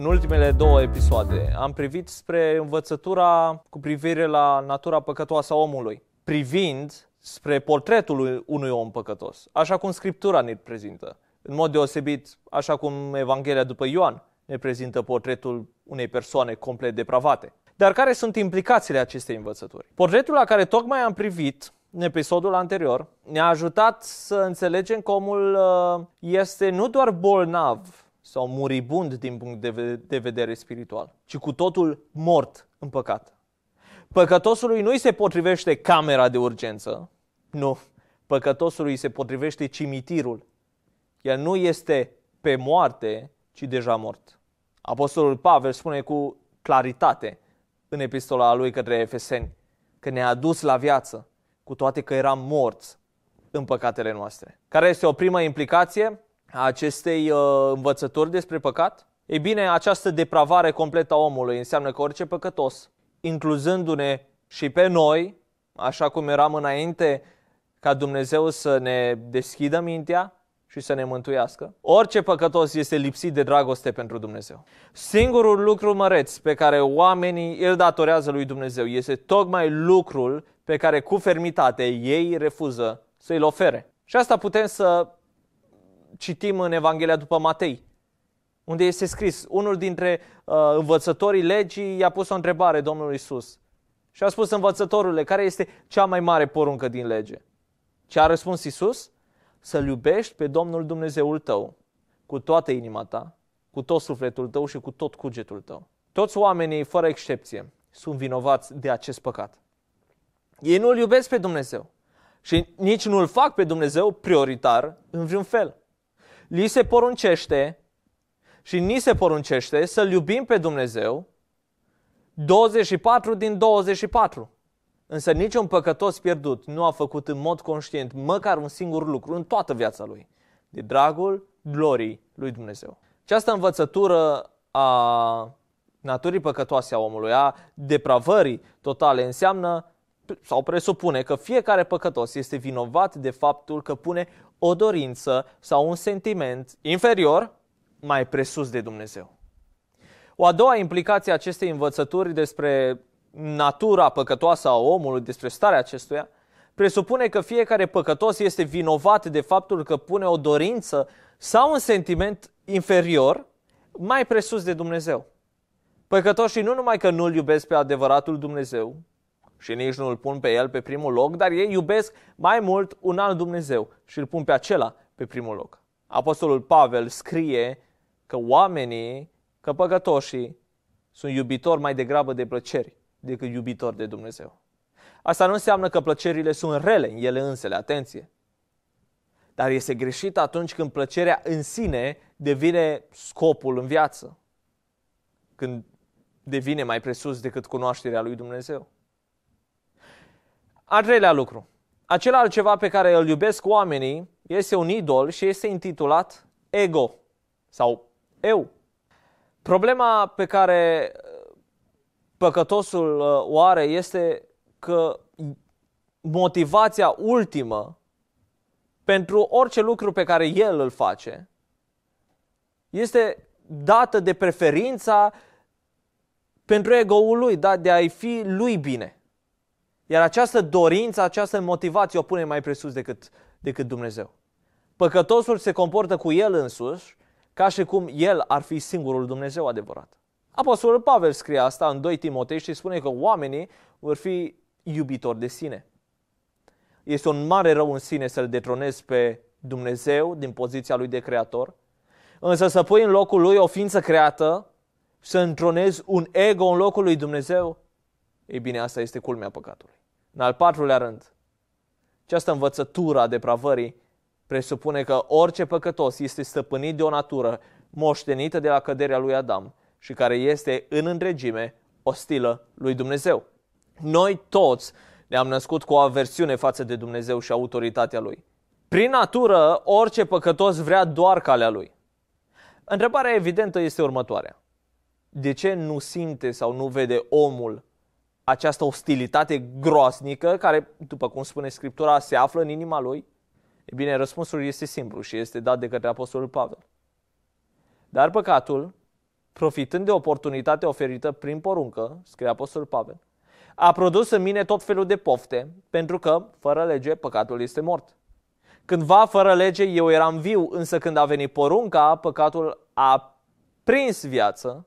În ultimele două episoade am privit spre învățătura cu privire la natura păcătoasă a omului, privind spre portretul unui om păcătos, așa cum Scriptura ne prezintă, în mod deosebit așa cum Evanghelia după Ioan ne prezintă portretul unei persoane complet depravate. Dar care sunt implicațiile acestei învățături? Portretul la care tocmai am privit în episodul anterior ne-a ajutat să înțelegem că omul uh, este nu doar bolnav sau muribund din punct de vedere spiritual, ci cu totul mort în păcat. Păcătosului nu-i se potrivește camera de urgență, nu. Păcătosului se potrivește cimitirul. El nu este pe moarte, ci deja mort. Apostolul Pavel spune cu claritate în epistola lui către Efeseni că ne-a dus la viață, cu toate că eram morți în păcatele noastre. Care este o primă implicație? a acestei uh, învățători despre păcat? Ei bine, această depravare completă a omului înseamnă că orice păcătos, incluzându-ne și pe noi, așa cum eram înainte ca Dumnezeu să ne deschidă mintea și să ne mântuiască. Orice păcătos este lipsit de dragoste pentru Dumnezeu. Singurul lucru măreț pe care oamenii îl datorează lui Dumnezeu este tocmai lucrul pe care cu fermitate ei refuză să-l ofere. Și asta putem să citim în Evanghelia după Matei, unde este scris, unul dintre uh, învățătorii legii i-a pus o întrebare Domnului Isus. Și a spus învățătorule, care este cea mai mare poruncă din lege? Ce a răspuns Isus? Să-L iubești pe Domnul Dumnezeul tău, cu toată inima ta, cu tot sufletul tău și cu tot cugetul tău. Toți oamenii, fără excepție, sunt vinovați de acest păcat. Ei nu-L iubesc pe Dumnezeu și nici nu-L fac pe Dumnezeu prioritar în vreun fel li se poruncește și ni se poruncește să-L iubim pe Dumnezeu 24 din 24. Însă niciun păcătos pierdut nu a făcut în mod conștient măcar un singur lucru în toată viața lui, de dragul glorii lui Dumnezeu. Această învățătură a naturii păcătoase a omului, a depravării totale, înseamnă sau presupune că fiecare păcătos este vinovat de faptul că pune o dorință sau un sentiment inferior mai presus de Dumnezeu. O a doua implicație a acestei învățături despre natura păcătoasă a omului, despre starea acestuia, presupune că fiecare păcătos este vinovat de faptul că pune o dorință sau un sentiment inferior mai presus de Dumnezeu. Păcătoșii nu numai că nu-L iubesc pe adevăratul Dumnezeu, și nici nu îl pun pe el pe primul loc, dar ei iubesc mai mult un alt Dumnezeu și îl pun pe acela pe primul loc. Apostolul Pavel scrie că oamenii, că păcătoșii, sunt iubitori mai degrabă de plăceri decât iubitori de Dumnezeu. Asta nu înseamnă că plăcerile sunt rele în ele însele, atenție. Dar este greșit atunci când plăcerea în sine devine scopul în viață. Când devine mai presus decât cunoașterea lui Dumnezeu. Al treilea lucru. Acela altceva pe care îl iubesc oamenii este un idol și este intitulat ego sau eu. Problema pe care păcătosul uh, o are este că motivația ultimă pentru orice lucru pe care el îl face este dată de preferința pentru ego-ul lui, da, de a-i fi lui bine. Iar această dorință, această motivație o pune mai presus decât, decât Dumnezeu. Păcătosul se comportă cu el însuși ca și cum el ar fi singurul Dumnezeu adevărat. Apostolul Pavel scrie asta în 2 Timotei și spune că oamenii vor fi iubitori de sine. Este un mare rău în sine să-L detronezi pe Dumnezeu din poziția Lui de creator, însă să pui în locul Lui o ființă creată, să întronezi un ego în locul Lui Dumnezeu, ei bine, asta este culmea păcatului. În al patrulea rând, această învățătură a depravării presupune că orice păcătos este stăpânit de o natură moștenită de la căderea lui Adam și care este în întregime ostilă lui Dumnezeu. Noi toți ne-am născut cu o aversiune față de Dumnezeu și autoritatea Lui. Prin natură, orice păcătos vrea doar calea Lui. Întrebarea evidentă este următoarea. De ce nu simte sau nu vede omul această ostilitate groasnică care, după cum spune Scriptura, se află în inima lui? E bine, răspunsul este simplu și este dat de către Apostolul Pavel. Dar păcatul, profitând de oportunitatea oferită prin poruncă, scrie Apostolul Pavel, a produs în mine tot felul de pofte, pentru că, fără lege, păcatul este mort. Cândva, fără lege, eu eram viu, însă când a venit porunca, păcatul a prins viață,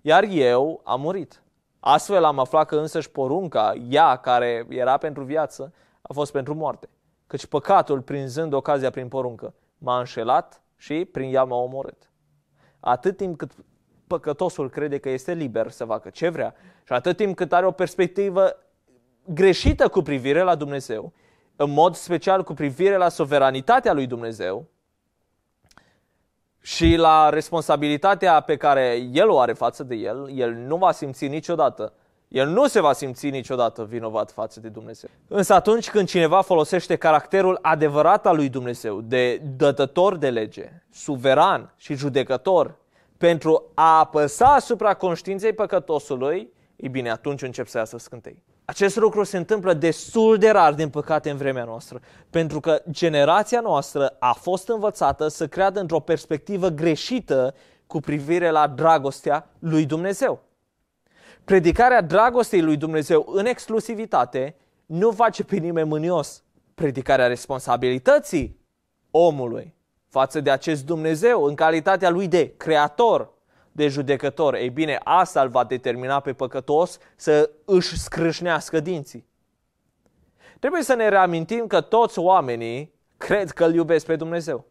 iar eu am murit. Astfel am aflat că însăși porunca, ea care era pentru viață, a fost pentru moarte. Căci păcatul, prinzând ocazia prin poruncă, m-a înșelat și prin ea m-a omorât. Atât timp cât păcătosul crede că este liber să facă ce vrea și atât timp cât are o perspectivă greșită cu privire la Dumnezeu, în mod special cu privire la suveranitatea lui Dumnezeu, și la responsabilitatea pe care el o are față de el, el nu va simți niciodată. El nu se va simți niciodată vinovat față de Dumnezeu. Însă atunci când cineva folosește caracterul adevărat al lui Dumnezeu, de dătător de lege, suveran și judecător, pentru a apăsa asupra conștiinței păcătosului, ei bine, atunci încep să iasă scântei. Acest lucru se întâmplă destul de rar, din păcate, în vremea noastră, pentru că generația noastră a fost învățată să creadă într-o perspectivă greșită cu privire la dragostea lui Dumnezeu. Predicarea dragostei lui Dumnezeu în exclusivitate nu face pe nimeni mânios. Predicarea responsabilității omului față de acest Dumnezeu în calitatea lui de creator de judecător. Ei bine, asta îl va determina pe păcătos să își scrâșnească dinții. Trebuie să ne reamintim că toți oamenii cred că îl iubesc pe Dumnezeu.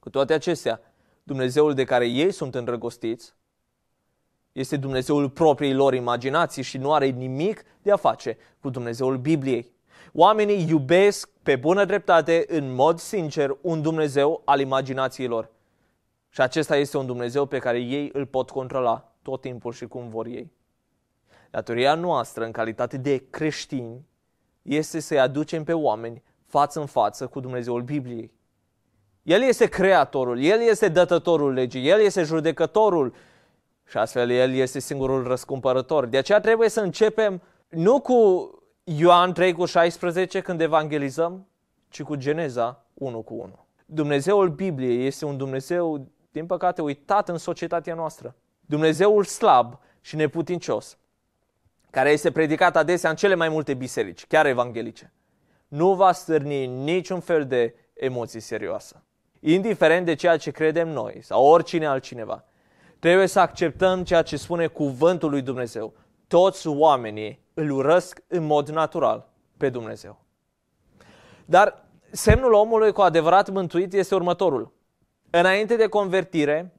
Cu toate acestea, Dumnezeul de care ei sunt îndrăgostiți este Dumnezeul propriilor imaginații și nu are nimic de a face cu Dumnezeul Bibliei. Oamenii iubesc pe bună dreptate, în mod sincer, un Dumnezeu al imaginațiilor. Și acesta este un Dumnezeu pe care ei îl pot controla tot timpul și cum vor ei. Datoria noastră, în calitate de creștini, este să-i aducem pe oameni față în față cu Dumnezeul Bibliei. El este creatorul, El este dătătorul legii, El este judecătorul și astfel El este singurul răscumpărător. De aceea trebuie să începem nu cu Ioan 3 cu 16 când evangelizăm, ci cu Geneza 1 cu 1. Dumnezeul Bibliei este un Dumnezeu din păcate, uitat în societatea noastră. Dumnezeul slab și neputincios, care este predicat adesea în cele mai multe biserici, chiar evanghelice, nu va stârni niciun fel de emoții serioase. Indiferent de ceea ce credem noi sau oricine altcineva, trebuie să acceptăm ceea ce spune cuvântul lui Dumnezeu. Toți oamenii îl urăsc în mod natural pe Dumnezeu. Dar semnul omului cu adevărat mântuit este următorul. Înainte de convertire,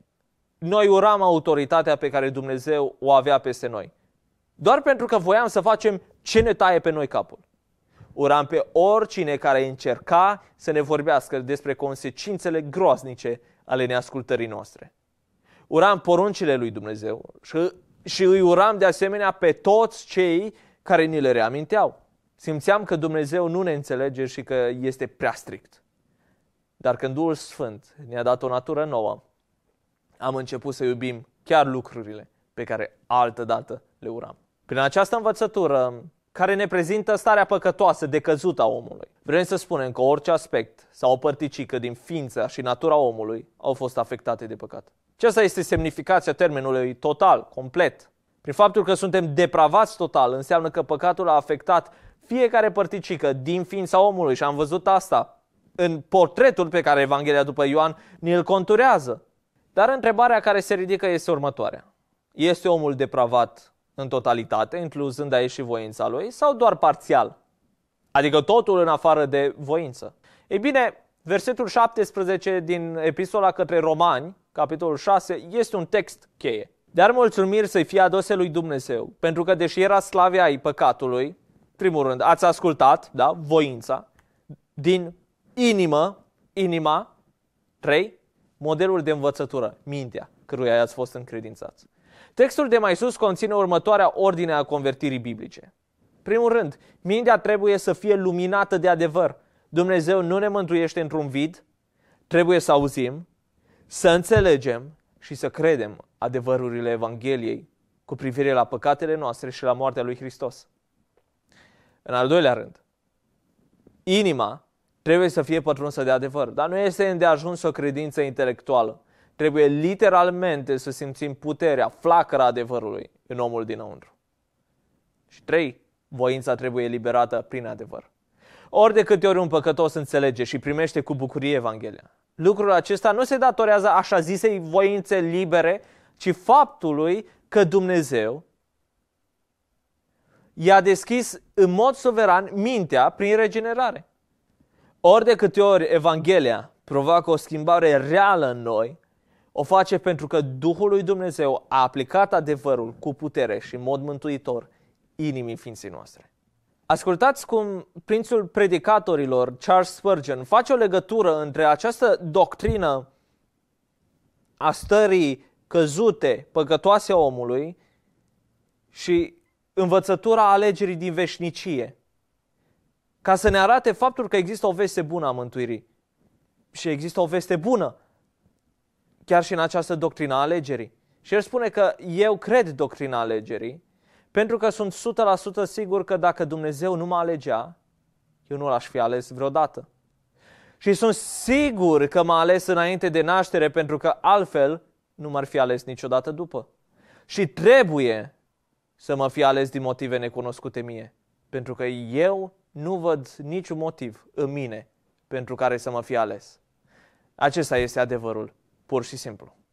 noi uram autoritatea pe care Dumnezeu o avea peste noi. Doar pentru că voiam să facem ce ne taie pe noi capul. Uram pe oricine care încerca să ne vorbească despre consecințele groaznice ale neascultării noastre. Uram poruncile lui Dumnezeu și, și îi uram de asemenea pe toți cei care ni le reaminteau. Simțeam că Dumnezeu nu ne înțelege și că este prea strict. Dar când Duhul Sfânt ne-a dat o natură nouă, am început să iubim chiar lucrurile pe care altădată le uram. Prin această învățătură care ne prezintă starea păcătoasă decăzută a omului. Vrem să spunem că orice aspect sau o părticică din ființa și natura omului au fost afectate de păcat. Aceasta este semnificația termenului total, complet. Prin faptul că suntem depravați total, înseamnă că păcatul a afectat fiecare părticică din ființa omului și am văzut asta în portretul pe care Evanghelia după Ioan ni-l conturează. Dar întrebarea care se ridică este următoarea. Este omul depravat în totalitate, incluzând aici și voința lui, sau doar parțial? Adică totul în afară de voință. Ei bine, versetul 17 din epistola către Romani, capitolul 6, este un text cheie. Dar mulțumiri să-i fie adose lui Dumnezeu, pentru că deși era slavia ai păcatului, primul rând, ați ascultat, da, voința, din inimă, inima, trei. Modelul de învățătură, mintea, căruia i-ați fost încredințați. Textul de mai sus conține următoarea ordine a convertirii biblice. Primul rând, mintea trebuie să fie luminată de adevăr. Dumnezeu nu ne mântuiește într-un vid, trebuie să auzim, să înțelegem și să credem adevărurile Evangheliei cu privire la păcatele noastre și la moartea lui Hristos. În al doilea rând, inima trebuie să fie pătrunsă de adevăr. Dar nu este îndeajuns o credință intelectuală. Trebuie literalmente să simțim puterea, flacăra adevărului în omul dinăuntru. Și trei, voința trebuie eliberată prin adevăr. Ori de câte ori un păcătos înțelege și primește cu bucurie Evanghelia, lucrul acesta nu se datorează așa zisei voințe libere, ci faptului că Dumnezeu i-a deschis în mod suveran mintea prin regenerare. Ori de câte ori Evanghelia provoacă o schimbare reală în noi, o face pentru că Duhul lui Dumnezeu a aplicat adevărul cu putere și în mod mântuitor inimii ființei noastre. Ascultați cum prințul predicatorilor Charles Spurgeon face o legătură între această doctrină a stării căzute, păcătoase omului și învățătura alegerii din veșnicie, ca să ne arate faptul că există o veste bună a mântuirii. Și există o veste bună chiar și în această doctrină a alegerii. Și el spune că eu cred doctrina alegerii, pentru că sunt 100% sigur că dacă Dumnezeu nu mă alegea, eu nu l-aș fi ales vreodată. Și sunt sigur că m-a ales înainte de naștere, pentru că altfel nu m-ar fi ales niciodată după. Și trebuie să mă fi ales din motive necunoscute mie, pentru că eu nu văd niciun motiv în mine pentru care să mă fi ales. Acesta este adevărul, pur și simplu.